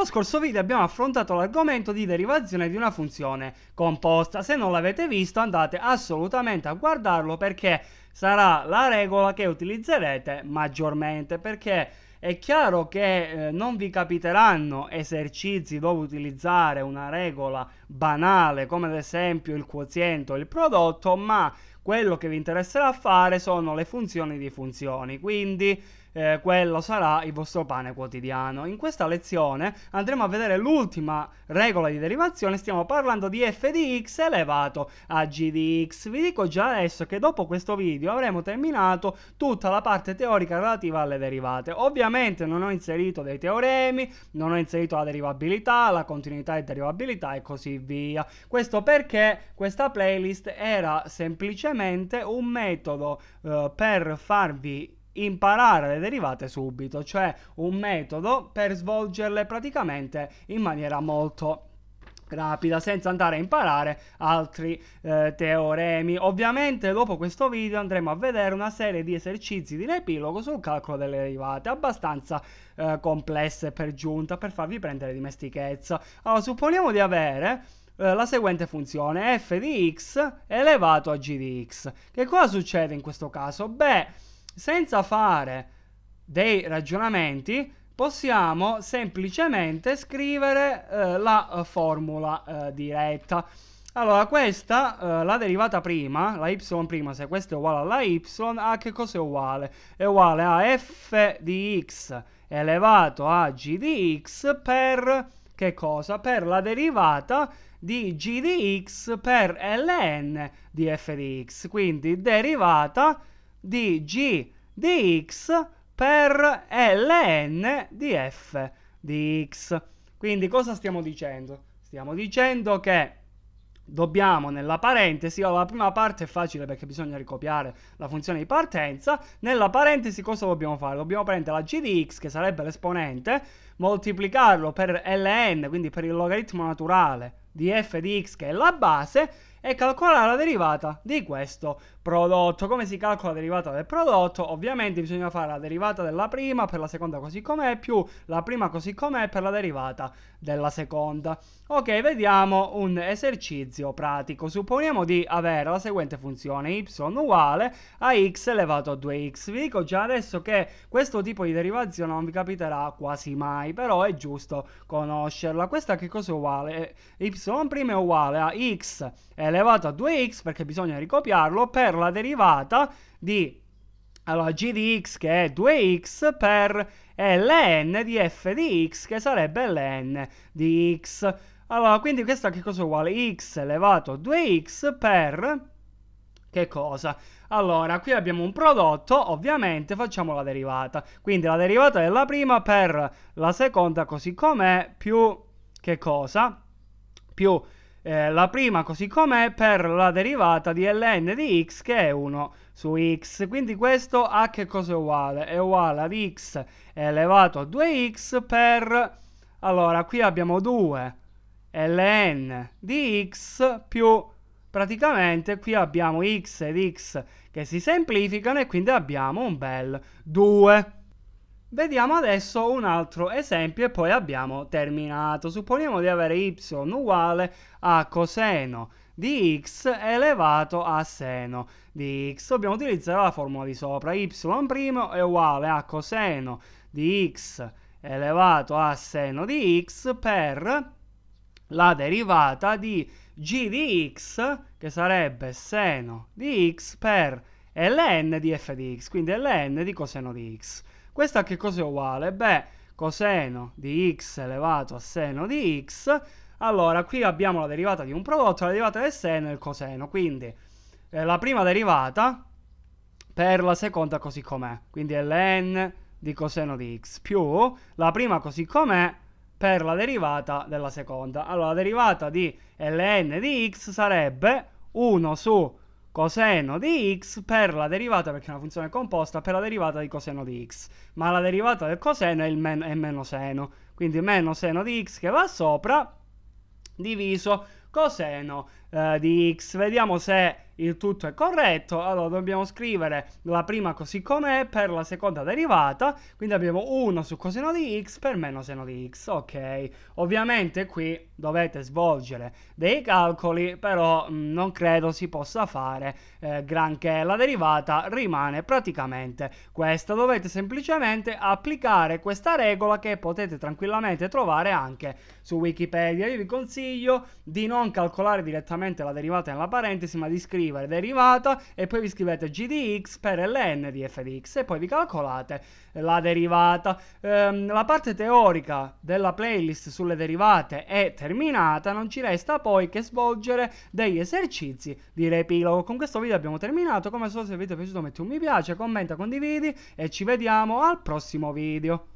Nello scorso video abbiamo affrontato l'argomento di derivazione di una funzione composta. Se non l'avete visto andate assolutamente a guardarlo perché sarà la regola che utilizzerete maggiormente perché è chiaro che eh, non vi capiteranno esercizi dove utilizzare una regola banale come ad esempio il quoziente o il prodotto, ma quello che vi interesserà fare sono le funzioni di funzioni. Quindi eh, quello sarà il vostro pane quotidiano. In questa lezione andremo a vedere l'ultima regola di derivazione, stiamo parlando di f di x elevato a g di x. Vi dico già adesso che dopo questo video avremo terminato tutta la parte teorica relativa alle derivate. Ovviamente non ho inserito dei teoremi, non ho inserito la derivabilità, la continuità e derivabilità e così via. Questo perché questa playlist era semplicemente un metodo eh, per farvi imparare le derivate subito, cioè un metodo per svolgerle praticamente in maniera molto rapida senza andare a imparare altri eh, teoremi. Ovviamente dopo questo video andremo a vedere una serie di esercizi di riepilogo sul calcolo delle derivate, abbastanza eh, complesse per giunta per farvi prendere dimestichezza. Allora, supponiamo di avere eh, la seguente funzione f di x elevato a g di x. Che cosa succede in questo caso? Beh, senza fare dei ragionamenti, possiamo semplicemente scrivere eh, la eh, formula eh, diretta. Allora, questa, eh, la derivata prima, la y prima, se questa è uguale alla y, a che cosa è uguale? È uguale a f di x elevato a g di x per, che cosa? Per la derivata di g di x per ln di f di x, quindi derivata di g di x per ln di f di x. Quindi cosa stiamo dicendo? Stiamo dicendo che dobbiamo nella parentesi, la prima parte è facile perché bisogna ricopiare la funzione di partenza, nella parentesi cosa dobbiamo fare? Dobbiamo prendere la g di x che sarebbe l'esponente, moltiplicarlo per ln, quindi per il logaritmo naturale di f di x che è la base e calcolare la derivata di questo prodotto. Come si calcola la derivata del prodotto? Ovviamente bisogna fare la derivata della prima per la seconda così com'è più la prima così com'è per la derivata della seconda. Ok, vediamo un esercizio pratico. Supponiamo di avere la seguente funzione y uguale a x elevato a 2x. Vi dico già adesso che questo tipo di derivazione non vi capiterà quasi mai, però è giusto conoscerla. Questa che cosa è uguale? y prima è uguale a x elevato a 2x perché bisogna ricopiarlo per la derivata di allora, g di x che è 2x per ln di f di x che sarebbe ln di x. Allora, quindi questa che cosa è uguale? x elevato a 2x per... che cosa? Allora, qui abbiamo un prodotto, ovviamente facciamo la derivata. Quindi la derivata della prima per la seconda così com'è più... che cosa? più eh, la prima così com'è per la derivata di ln di x che è 1 su x. Quindi questo a che cosa è uguale? È uguale ad x elevato a 2x per... Allora, qui abbiamo 2 ln di x più praticamente qui abbiamo x ed x che si semplificano e quindi abbiamo un bel 2. Vediamo adesso un altro esempio e poi abbiamo terminato. Supponiamo di avere y uguale a coseno di x elevato a seno di x. Dobbiamo utilizzare la formula di sopra. y' è uguale a coseno di x elevato a seno di x per la derivata di g di x, che sarebbe seno di x per ln di f di x, quindi ln di coseno di x. Questa a che cosa è uguale? Beh, coseno di x elevato a seno di x. Allora, qui abbiamo la derivata di un prodotto, la derivata del seno e il coseno. Quindi, eh, la prima derivata per la seconda così com'è. Quindi ln di coseno di x più la prima così com'è per la derivata della seconda. Allora, la derivata di ln di x sarebbe 1 su coseno di x per la derivata, perché è una funzione composta, per la derivata di coseno di x. Ma la derivata del coseno è, men- è meno seno, quindi meno seno di x che va sopra diviso coseno eh, di x. Vediamo se il tutto è corretto, allora dobbiamo scrivere la prima così com'è per la seconda derivata, quindi abbiamo 1 su coseno di x per meno seno di x, ok? Ovviamente qui dovete svolgere dei calcoli, però mh, mm, non credo si possa fare eh, granché, la derivata rimane praticamente questa, dovete semplicemente applicare questa regola che potete tranquillamente trovare anche su Wikipedia, io vi consiglio di non calcolare direttamente la derivata nella parentesi, ma di scrivere deriva e derivata e poi vi scrivete g di x per ln di f di x e poi vi calcolate la derivata. Ehm, la parte teorica della playlist sulle derivate è terminata, non ci resta poi che svolgere degli esercizi di riepilogo. Con questo video abbiamo terminato, come so solito se vi è piaciuto metti un mi piace, commenta, condividi e ci vediamo al prossimo video.